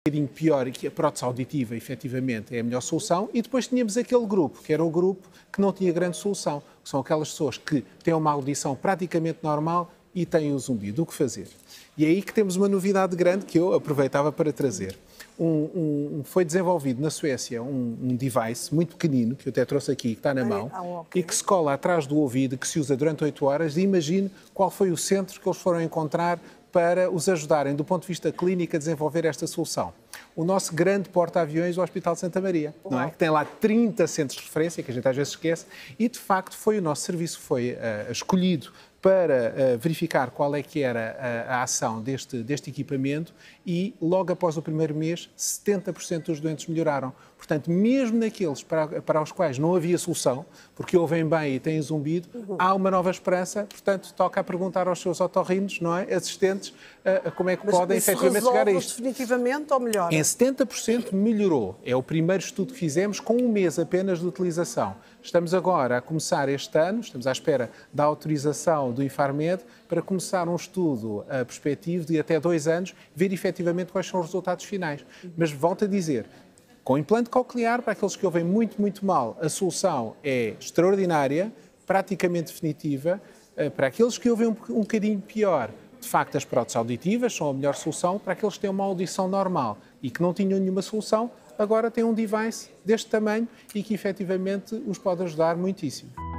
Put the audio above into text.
um bocadinho pior e que a prótese auditiva, efetivamente, é a melhor solução. E depois tínhamos aquele grupo, que era o grupo que não tinha grande solução, que são aquelas pessoas que têm uma audição praticamente normal e têm o um zumbido. O que fazer? E é aí que temos uma novidade grande que eu aproveitava para trazer. Um, um, foi desenvolvido na Suécia um, device muito pequenino, que eu até trouxe aqui, que está na ah, é? mão, ah, okay. e que se cola atrás do ouvido, que se usa durante 8 horas, e imagine qual foi o centro que eles foram encontrar para os ajudarem, do ponto de vista clínico, a desenvolver esta solução? o nosso grande porta-aviões, o Hospital de Santa Maria, Uau. não é? que tem lá 30 centros de referência, que a gente às vezes esquece, e de facto foi o nosso serviço, foi uh, escolhido para uh, verificar qual é que era a, eh, a ação deste, deste equipamento e logo após o primeiro mês 70% dos doentes melhoraram. Portanto, mesmo naqueles para, para os quais não havia solução, porque ouvem bem e têm zumbido, uhum. há uma nova esperança, portanto toca a perguntar aos seus otorrinos, não é? assistentes, uh, como é que mas, podem efetivamente chegar a isto. definitivamente ou melhor? Em 70% melhorou. É o primeiro estudo que fizemos com um mês apenas de utilização. Estamos agora a começar este ano, estamos à espera da autorização do Infarmed para começar um estudo a eh, perspectiva de até dois anos, ver efetivamente quais são os resultados finais. Mas volto a dizer, com implante coclear, para aqueles que ouvem muito, muito mal, a solução é extraordinária, praticamente definitiva. Eh, para aqueles que ouvem um bocadinho pior, de facto, as próteses auditivas são a melhor solução para aqueles que têm uma audição normal e que não tinham nenhuma solução, agora têm um device deste tamanho e que efetivamente os pode ajudar muitíssimo.